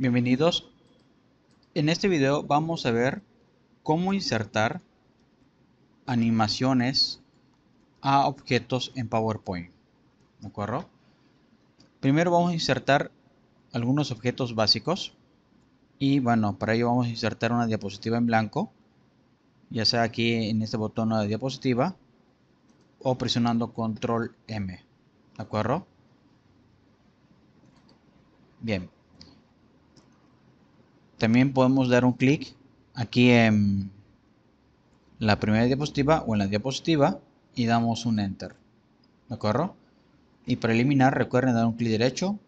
Bienvenidos. En este video vamos a ver cómo insertar animaciones a objetos en PowerPoint. ¿De acuerdo? Primero vamos a insertar algunos objetos básicos. Y bueno, para ello vamos a insertar una diapositiva en blanco. Ya sea aquí en este botón de diapositiva o presionando control M. ¿De acuerdo? Bien, también podemos dar un clic aquí en la primera diapositiva o en la diapositiva y damos un enter. ¿De acuerdo? Y para eliminar, recuerden dar un clic derecho,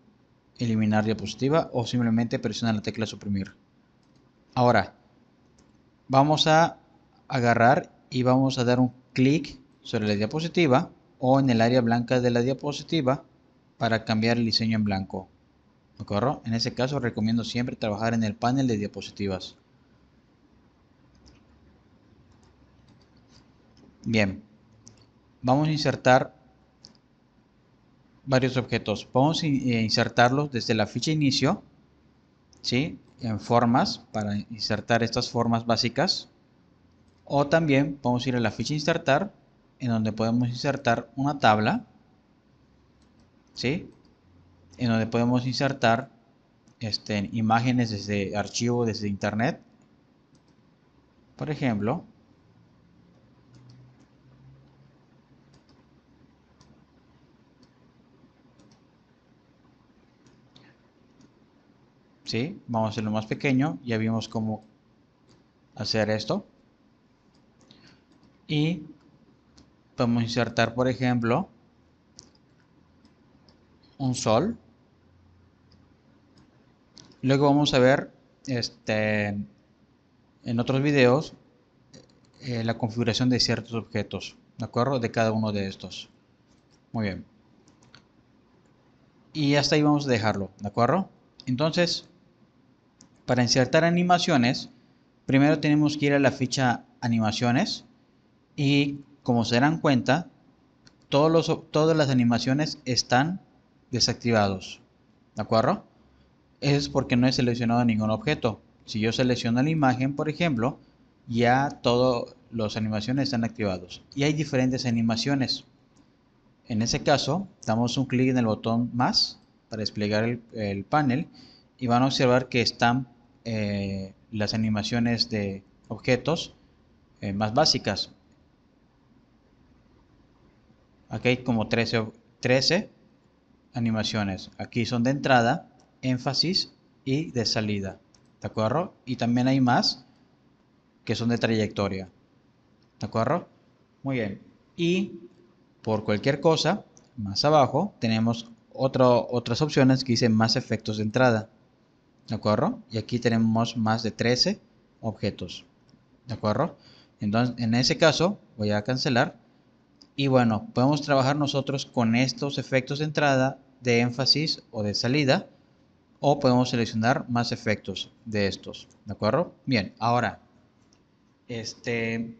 eliminar diapositiva o simplemente presionar la tecla suprimir. Ahora, vamos a agarrar y vamos a dar un clic sobre la diapositiva o en el área blanca de la diapositiva para cambiar el diseño en blanco. En ese caso recomiendo siempre trabajar en el panel de diapositivas. Bien, vamos a insertar varios objetos. podemos eh, insertarlos desde la ficha inicio, ¿sí? En formas, para insertar estas formas básicas. O también podemos ir a la ficha insertar, en donde podemos insertar una tabla, ¿sí? en donde podemos insertar este, imágenes desde archivo, desde internet. Por ejemplo, ¿Sí? Vamos a hacerlo más pequeño. Ya vimos cómo hacer esto. Y podemos insertar, por ejemplo, un sol. Luego vamos a ver este, en otros videos eh, la configuración de ciertos objetos, ¿de acuerdo? De cada uno de estos. Muy bien. Y hasta ahí vamos a dejarlo, ¿de acuerdo? Entonces, para insertar animaciones, primero tenemos que ir a la ficha animaciones y como se dan cuenta, todos los, todas las animaciones están desactivados, ¿de acuerdo? es porque no he seleccionado ningún objeto. Si yo selecciono la imagen, por ejemplo, ya todas las animaciones están activados. Y hay diferentes animaciones. En ese caso, damos un clic en el botón más para desplegar el, panel y van a observar que están eh, las animaciones de objetos eh, más básicas. Aquí hay como 13, 13 animaciones. Aquí son de entrada énfasis y de salida. ¿De acuerdo? Y también hay más que son de trayectoria. ¿De acuerdo? Muy bien. Y por cualquier cosa, más abajo tenemos otras opciones que dicen más efectos de entrada. ¿De acuerdo? Y aquí tenemos más de 13 objetos. ¿De acuerdo? Entonces, en ese caso, voy a cancelar. Y bueno, podemos trabajar nosotros con estos efectos de entrada, de énfasis o de salida o podemos seleccionar más efectos de estos, ¿de acuerdo? Bien, ahora, este,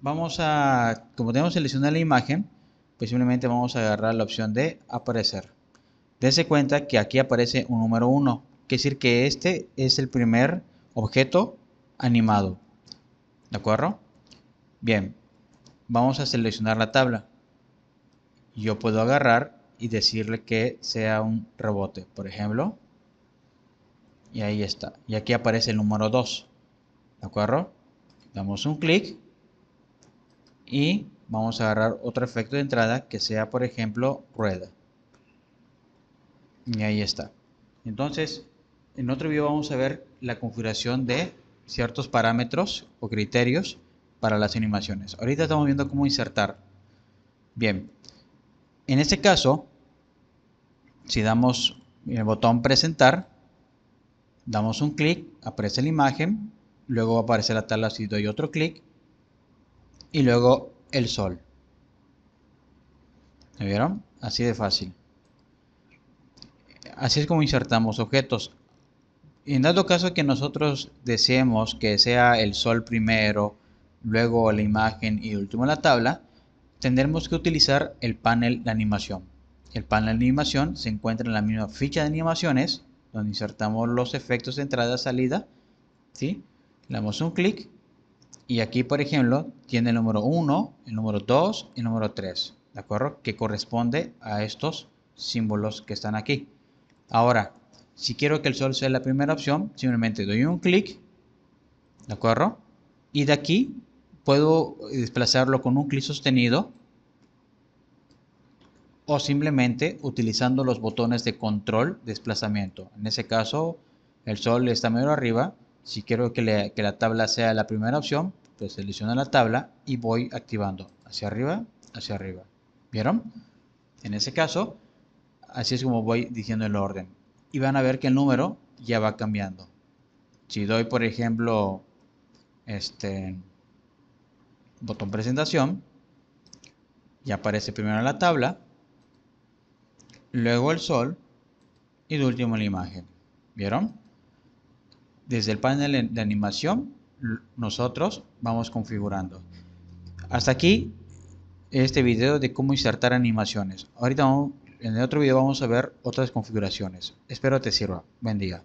vamos a, como tenemos seleccionada la imagen, pues simplemente vamos a agarrar la opción de aparecer. Dese cuenta que aquí aparece un número 1, quiere decir que este es el primer objeto animado, ¿de acuerdo? Bien, vamos a seleccionar la tabla. Yo puedo agarrar y decirle que sea un rebote, por ejemplo. Y ahí está. Y aquí aparece el número 2. ¿De acuerdo? Damos un clic. Y vamos a agarrar otro efecto de entrada que sea, por ejemplo, rueda. Y ahí está. Entonces, en otro video vamos a ver la configuración de ciertos parámetros o criterios para las animaciones. Ahorita estamos viendo cómo insertar. Bien, en este caso, si damos el botón presentar, Damos un clic, aparece la imagen, luego aparece la tabla si doy otro clic y luego el sol. ¿Me vieron? Así de fácil. Así es como insertamos objetos. en dado caso que nosotros deseemos que sea el sol primero, luego la imagen y último la tabla, tendremos que utilizar el panel de animación. El panel de animación se encuentra en la misma ficha de animaciones donde insertamos los efectos de entrada-salida, ¿sí? Le damos un clic y aquí, por ejemplo, tiene el número 1, el número 2 y el número 3, ¿de acuerdo? Que corresponde a estos símbolos que están aquí. Ahora, si quiero que el sol sea la primera opción, simplemente doy un clic, ¿de acuerdo? Y de aquí puedo desplazarlo con un clic sostenido o simplemente utilizando los botones de control desplazamiento. En ese caso, el sol está medio arriba. Si quiero que, la tabla sea la primera opción, pues selecciono la tabla y voy activando hacia arriba, hacia arriba. ¿Vieron? En ese caso, así es como voy diciendo el orden. Y van a ver que el número ya va cambiando. Si doy, por ejemplo, este botón presentación, ya aparece primero la tabla, luego el sol y de último la imagen. ¿Vieron? Desde el panel de animación nosotros vamos configurando. Hasta aquí este video de cómo insertar animaciones. Ahorita en el otro video vamos a ver otras configuraciones. Espero te sirva. Buen día.